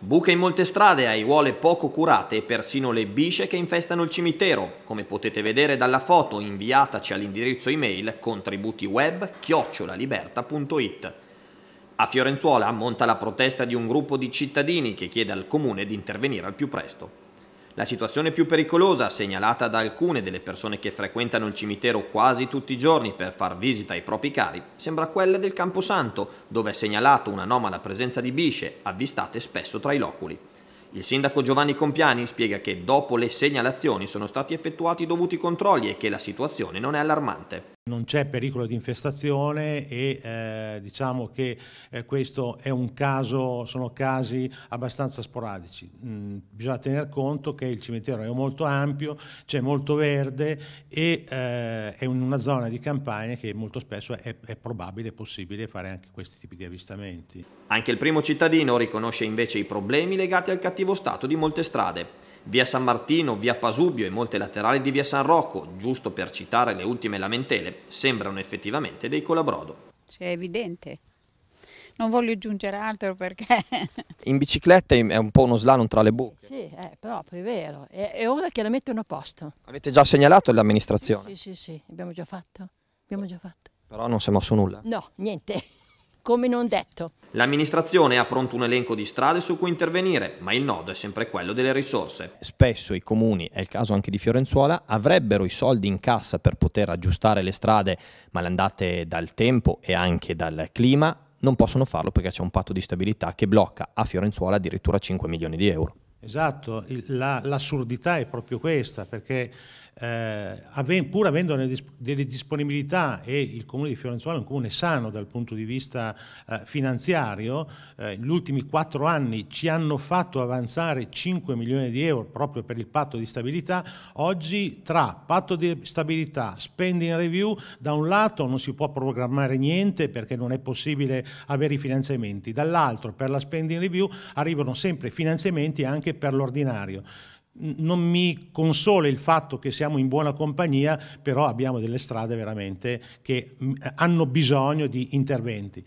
Buche in molte strade, aiuole poco curate e persino le bisce che infestano il cimitero, come potete vedere dalla foto inviataci all'indirizzo email contributiweb chiocciolaliberta.it. A Fiorenzuola monta la protesta di un gruppo di cittadini che chiede al comune di intervenire al più presto. La situazione più pericolosa, segnalata da alcune delle persone che frequentano il cimitero quasi tutti i giorni per far visita ai propri cari, sembra quella del Camposanto, dove è segnalata un'anomala presenza di bisce, avvistate spesso tra i loculi. Il sindaco Giovanni Compiani spiega che dopo le segnalazioni sono stati effettuati i dovuti controlli e che la situazione non è allarmante. Non c'è pericolo di infestazione e eh, diciamo che eh, questo è un caso, sono casi abbastanza sporadici. Mm, bisogna tener conto che il cimitero è molto ampio, c'è molto verde e eh, è una zona di campagna che molto spesso è, è probabile e possibile fare anche questi tipi di avvistamenti. Anche il primo cittadino riconosce invece i problemi legati al cattivo stato di molte strade. Via San Martino, via Pasubio e molte laterali di via San Rocco, giusto per citare le ultime lamentele, sembrano effettivamente dei colabrodo. Cioè, è evidente. Non voglio aggiungere altro perché... In bicicletta è un po' uno slalom tra le buche. Sì, è proprio, è vero. E, e ora che la mettono a posto. Avete già segnalato all'amministrazione? Sì, sì, sì, abbiamo già fatto. Abbiamo già fatto. Però non si è mosso nulla? No, niente come non detto. L'amministrazione ha pronto un elenco di strade su cui intervenire, ma il nodo è sempre quello delle risorse. Spesso i comuni, è il caso anche di Fiorenzuola, avrebbero i soldi in cassa per poter aggiustare le strade, ma le andate dal tempo e anche dal clima non possono farlo perché c'è un patto di stabilità che blocca a Fiorenzuola addirittura 5 milioni di euro. Esatto, l'assurdità la, è proprio questa, perché eh, pur avendo delle disponibilità e il comune di Fiorenzuola è un comune sano dal punto di vista eh, finanziario, eh, gli ultimi quattro anni ci hanno fatto avanzare 5 milioni di euro proprio per il patto di stabilità, oggi tra patto di stabilità, spending review, da un lato non si può programmare niente perché non è possibile avere i finanziamenti, dall'altro per la spending review arrivano sempre finanziamenti anche anche per l'ordinario. Non mi consola il fatto che siamo in buona compagnia, però abbiamo delle strade veramente che hanno bisogno di interventi.